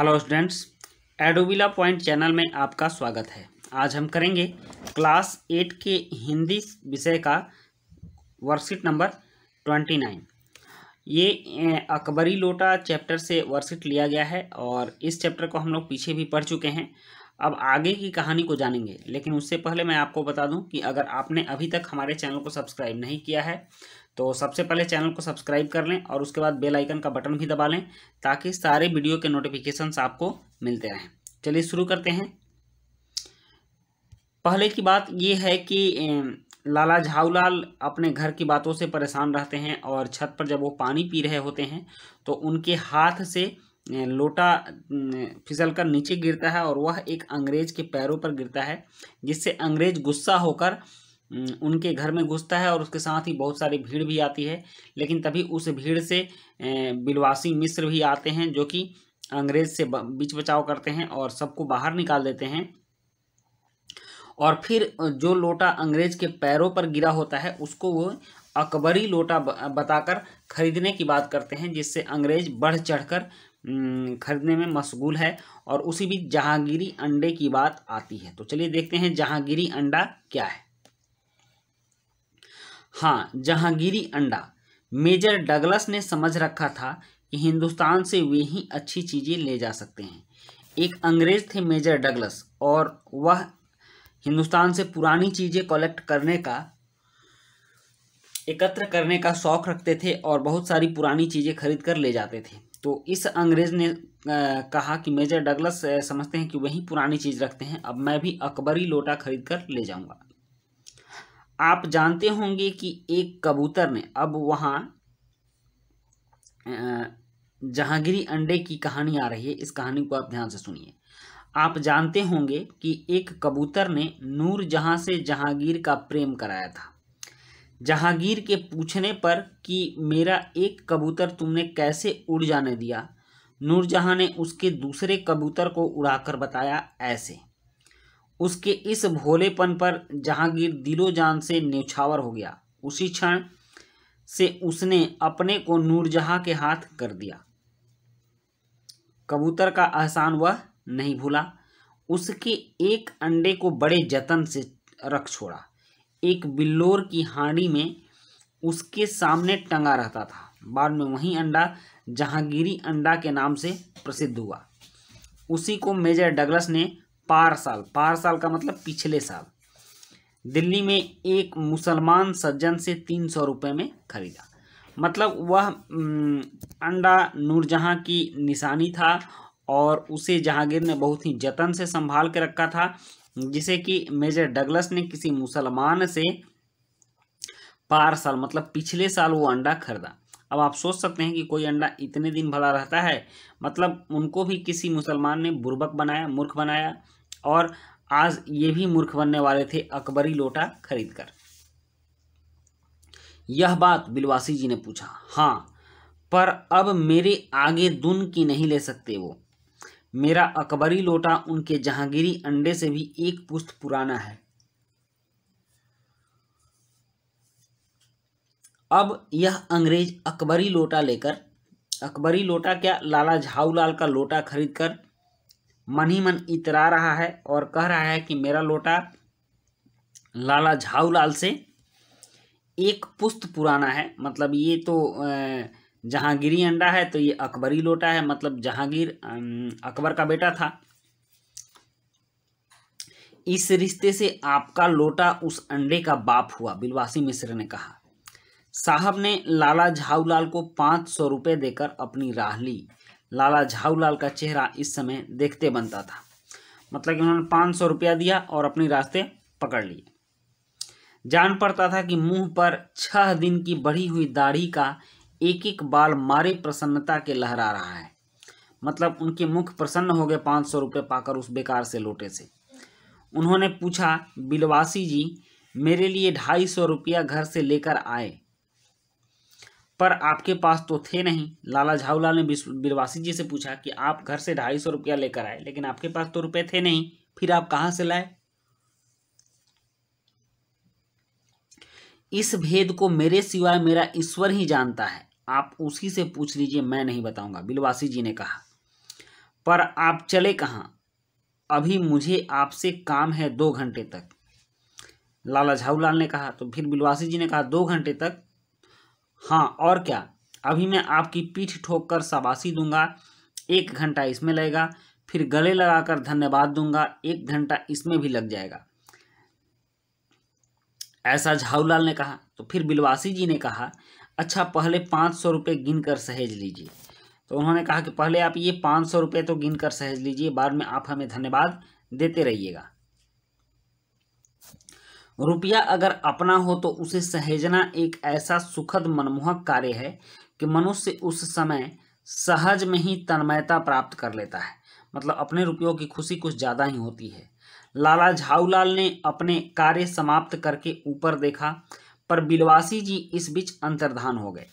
hello students एडोबिला point channel में आपका स्वागत है आज हम करेंगे क्लास एट के हिंदी विषय का वर्कशीट नंबर ट्वेंटी नाइन ये अकबरी लोटा चैप्टर से वर्कशीट लिया गया है और इस चैप्टर को हम लोग पीछे भी पढ़ चुके हैं अब आगे की कहानी को जानेंगे लेकिन उससे पहले मैं आपको बता दूं कि अगर आपने अभी तक हमारे चैनल को सब्सक्राइब नहीं किया है तो सबसे पहले चैनल को सब्सक्राइब कर लें और उसके बाद बेल आइकन का बटन भी दबा लें ताकि सारे वीडियो के नोटिफिकेशंस आपको मिलते रहें चलिए शुरू करते हैं पहले की बात ये है कि लाला झाऊलाल अपने घर की बातों से परेशान रहते हैं और छत पर जब वो पानी पी रहे होते हैं तो उनके हाथ से लोटा फिसलकर नीचे गिरता है और वह एक अंग्रेज के पैरों पर गिरता है जिससे अंग्रेज गुस्सा होकर उनके घर में घुसता है और उसके साथ ही बहुत सारी भीड़ भी आती है लेकिन तभी उस भीड़ से बिलवासी मिस्र भी आते हैं जो कि अंग्रेज से बीच बचाव करते हैं और सबको बाहर निकाल देते हैं और फिर जो लोटा अंग्रेज के पैरों पर गिरा होता है उसको वो अकबरी लोटा बताकर खरीदने की बात करते हैं जिससे अंग्रेज बढ़ चढ़कर खरीदने में मशगूल है और उसी बीच जहांगीरी अंडे की बात आती है तो चलिए देखते हैं जहांगीरी अंडा क्या है हाँ जहांगीरी अंडा मेजर डगलस ने समझ रखा था कि हिंदुस्तान से वे ही अच्छी चीज़ें ले जा सकते हैं एक अंग्रेज थे मेजर डगलस और वह हिंदुस्तान से पुरानी चीज़ें कलेक्ट करने का एकत्र करने का शौक रखते थे और बहुत सारी पुरानी चीज़ें खरीद कर ले जाते थे तो इस अंग्रेज ने कहा कि मेजर डगलस समझते हैं कि वही पुरानी चीज़ रखते हैं अब मैं भी अकबरी लोटा खरीद कर ले जाऊंगा आप जानते होंगे कि एक कबूतर ने अब वहाँ जहांगीरी अंडे की कहानी आ रही है इस कहानी को आप ध्यान से सुनिए आप जानते होंगे कि एक कबूतर ने नूर जहाँ से जहांगीर का प्रेम कराया था जहांगीर के पूछने पर कि मेरा एक कबूतर तुमने कैसे उड़ जाने दिया नूरजहाँ ने उसके दूसरे कबूतर को उड़ाकर बताया ऐसे उसके इस भोलेपन पर जहांगीर दिलो जान से न्यौछावर हो गया उसी क्षण से उसने अपने को नूरजहाँ के हाथ कर दिया कबूतर का एहसान वह नहीं भूला उसके एक अंडे को बड़े जतन से रख छोड़ा एक बिल्लोर की हांडी में उसके सामने टंगा रहता था बाद में वही अंडा जहांगीरी अंडा के नाम से प्रसिद्ध हुआ उसी को मेजर डगलस ने पार साल पार साल का मतलब पिछले साल दिल्ली में एक मुसलमान सज्जन से तीन सौ रुपये में खरीदा मतलब वह अंडा नूरजहाँ की निशानी था और उसे जहांगीर ने बहुत ही जतन से संभाल के रखा था जिसे कि मेजर डगलस ने किसी मुसलमान से पार साल मतलब पिछले साल वो अंडा खरीदा अब आप सोच सकते हैं कि कोई अंडा इतने दिन भला रहता है मतलब उनको भी किसी मुसलमान ने बुरबक बनाया मूर्ख बनाया और आज ये भी मूर्ख बनने वाले थे अकबरी लोटा खरीद कर यह बात बिलवासी जी ने पूछा हाँ पर अब मेरे आगे दुन की नहीं ले सकते वो मेरा अकबरी लोटा उनके जहांगीरी अंडे से भी एक पुस्त पुराना है अब यह अंग्रेज अकबरी लोटा लेकर अकबरी लोटा क्या लाला झाऊलाल का लोटा खरीद कर मन ही मन इतरा रहा है और कह रहा है कि मेरा लोटा लाला झाऊलाल से एक पुस्त पुराना है मतलब ये तो आ, जहांगीरी अंडा है तो ये अकबरी लोटा है मतलब जहांगीर अकबर का बेटा था इस रिश्ते से आपका लोटा उस अंडे का बाप हुआ बिलवासी मिश्र ने कहा साहब ने लाला झाऊलाल को पांच सौ रुपये देकर अपनी राह ली लाला झाऊलाल का चेहरा इस समय देखते बनता था मतलब कि उन्होंने पांच सौ रुपया दिया और अपने रास्ते पकड़ लिए जान पड़ता था कि मुंह पर छह दिन की बढ़ी हुई दाढ़ी का एक एक बाल मारे प्रसन्नता के लहरा रहा है मतलब उनके मुख प्रसन्न हो गए पाँच सौ रुपये पाकर उस बेकार से लोटे से उन्होंने पूछा बिलवासी जी मेरे लिए ढाई सौ रुपया घर से लेकर आए पर आपके पास तो थे नहीं लाला झाउलाल ने बिलवासी जी से पूछा कि आप घर से ढाई सौ रुपया लेकर आए लेकिन आपके पास तो रुपये थे नहीं फिर आप कहाँ से लाए इस भेद को मेरे सिवाय मेरा ईश्वर ही जानता है आप उसी से पूछ लीजिए मैं नहीं बताऊंगा बिलवासी जी ने कहा पर आप चले कहाँ अभी मुझे आपसे काम है दो घंटे तक लाला झाऊलाल ने कहा तो फिर बिलवासी जी ने कहा दो घंटे तक हाँ और क्या अभी मैं आपकी पीठ ठोक कर शाबाशी दूंगा एक घंटा इसमें लगेगा फिर गले लगाकर धन्यवाद दूंगा एक घंटा इसमें भी लग जाएगा ऐसा झाऊलाल ने कहा तो फिर बिलवासी जी ने कहा अच्छा पहले पाँच सौ रुपये गिन कर सहेज लीजिए तो उन्होंने कहा कि पहले आप ये पाँच सौ रुपये तो गिन कर सहेज लीजिए बाद में आप हमें धन्यवाद देते रहिएगा रुपया अगर अपना हो तो उसे सहेजना एक ऐसा सुखद मनमोहक कार्य है कि मनुष्य उस समय सहज में ही तन्मयता प्राप्त कर लेता है मतलब अपने रुपयों की खुशी कुछ ज़्यादा ही होती है लाला झाऊलाल ने अपने कार्य समाप्त करके ऊपर देखा पर बिलवासी जी इस बीच अंतर्धान हो गए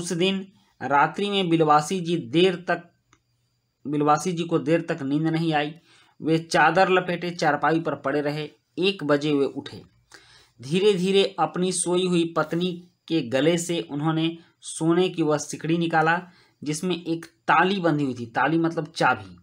उस दिन रात्रि में बिलवासी जी देर तक बिलवासी जी को देर तक नींद नहीं आई वे चादर लपेटे चारपाई पर पड़े रहे एक बजे वे उठे धीरे धीरे अपनी सोई हुई पत्नी के गले से उन्होंने सोने की वह सिकड़ी निकाला जिसमें एक ताली बंधी हुई थी ताली मतलब चाबी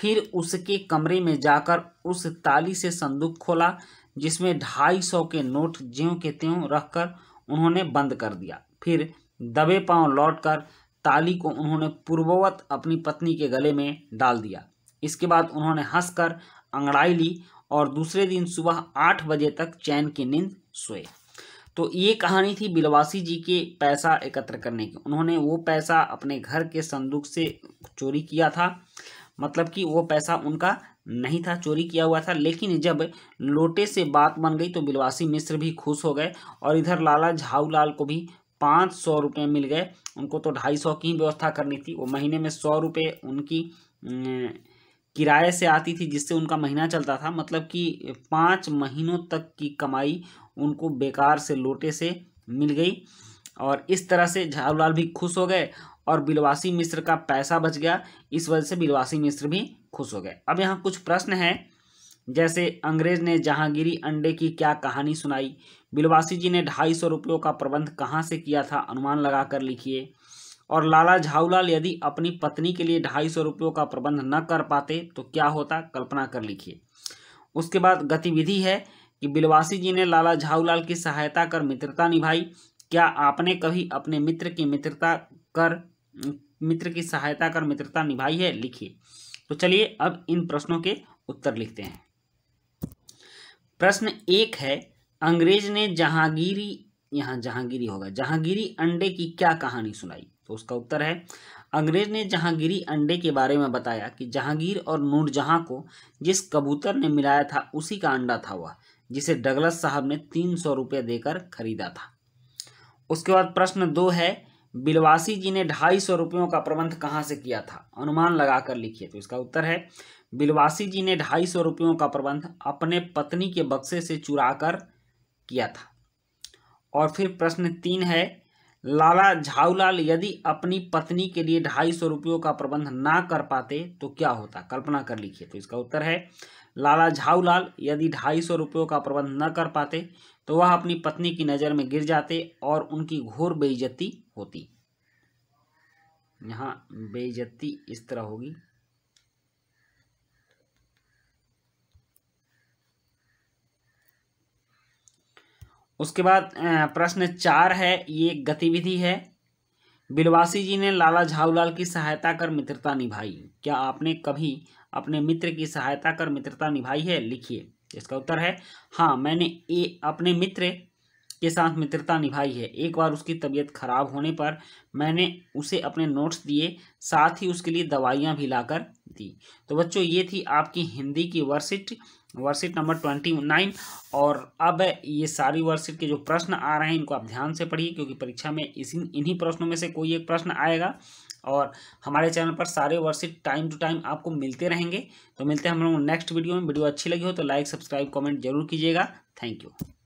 फिर उसके कमरे में जाकर उस ताली से संदूक खोला जिसमें ढाई सौ के नोट ज्यों के त्यों रखकर उन्होंने बंद कर दिया फिर दबे पांव लौटकर ताली को उन्होंने पूर्ववत अपनी पत्नी के गले में डाल दिया इसके बाद उन्होंने हंसकर अंगड़ाई ली और दूसरे दिन सुबह आठ बजे तक चैन की नींद सोए तो ये कहानी थी बिलवासी जी के पैसा एकत्र करने की उन्होंने वो पैसा अपने घर के संदूक से चोरी किया था मतलब कि वो पैसा उनका नहीं था चोरी किया हुआ था लेकिन जब लोटे से बात बन गई तो बिलवासी मिश्र भी खुश हो गए और इधर लाला झाऊलाल को भी पाँच सौ रुपये मिल गए उनको तो ढाई सौ की व्यवस्था करनी थी वो महीने में सौ रुपये उनकी किराए से आती थी जिससे उनका महीना चलता था मतलब कि पाँच महीनों तक की कमाई उनको बेकार से लोटे से मिल गई और इस तरह से झाऊलाल भी खुश हो गए और बिलवासी मिश्र का पैसा बच गया इस वजह से बिलवासी मिश्र भी खुश हो गए अब यहाँ कुछ प्रश्न हैं जैसे अंग्रेज ने जहांगीरी अंडे की क्या कहानी सुनाई बिलवासी जी ने ढाई सौ रुपयों का प्रबंध कहाँ से किया था अनुमान लगाकर लिखिए और लाला झाऊलाल यदि अपनी पत्नी के लिए ढाई सौ रुपयों का प्रबंध न कर पाते तो क्या होता कल्पना कर लिखिए उसके बाद गतिविधि है कि बिलवासी जी ने लाला झाऊलाल की सहायता कर मित्रता निभाई क्या आपने कभी अपने मित्र की मित्रता कर मित्र की सहायता कर मित्रता निभाई है लिखिए तो चलिए अब इन प्रश्नों के उत्तर लिखते हैं प्रश्न एक है अंग्रेज ने जहांगीरी यहाँ जहांगीरी होगा जहांगीरी अंडे की क्या कहानी सुनाई तो उसका उत्तर है अंग्रेज ने जहांगीरी अंडे के बारे में बताया कि जहांगीर और नूरजहां को जिस कबूतर ने मिलाया था उसी का अंडा था वह जिसे डगलस साहब ने तीन सौ रुपये देकर खरीदा था उसके बाद प्रश्न दो है बिलवासी जी ने ढाई सौ रुपयों का प्रबंध कहाँ से किया था अनुमान लगाकर लिखिए तो इसका उत्तर है बिलवासी जी ने ढाई सौ रुपयों का प्रबंध अपने पत्नी के बक्से से चुरा कर किया था और फिर प्रश्न तीन है लाला झाऊलाल यदि अपनी पत्नी के लिए ढाई सौ रुपयों का प्रबंध ना कर पाते तो क्या होता कल्पना कर लिखिए तो इसका उत्तर है लाला झाऊलाल यदि ढाई सौ रुपयों का प्रबंध न कर पाते तो वह अपनी पत्नी की नज़र में गिर जाते और उनकी घोर बेइज्जती होती यहाँ बेइज्जती इस तरह होगी उसके बाद प्रश्न चार है ये गतिविधि है बिलवासी जी ने लाला झाऊलाल की सहायता कर मित्रता निभाई क्या आपने कभी अपने मित्र की सहायता कर मित्रता निभाई है लिखिए इसका उत्तर है हाँ मैंने ए अपने मित्र के साथ मित्रता निभाई है एक बार उसकी तबीयत खराब होने पर मैंने उसे अपने नोट्स दिए साथ ही उसके लिए दवाइयाँ भी लाकर दी तो बच्चों ये थी आपकी हिंदी की वर्सिट वर्सिट नंबर ट्वेंटी नाइन और अब ये सारी वर्सिट के जो प्रश्न आ रहे हैं इनको आप ध्यान से पढ़िए क्योंकि परीक्षा में इसी इन्हीं प्रश्नों में से कोई एक प्रश्न आएगा और हमारे चैनल पर सारे वर्सिट टाइम टू टाइम आपको मिलते रहेंगे तो मिलते हैं हम लोग नेक्स्ट वीडियो में वीडियो अच्छी लगी हो तो लाइक सब्सक्राइब कॉमेंट जरूर कीजिएगा थैंक यू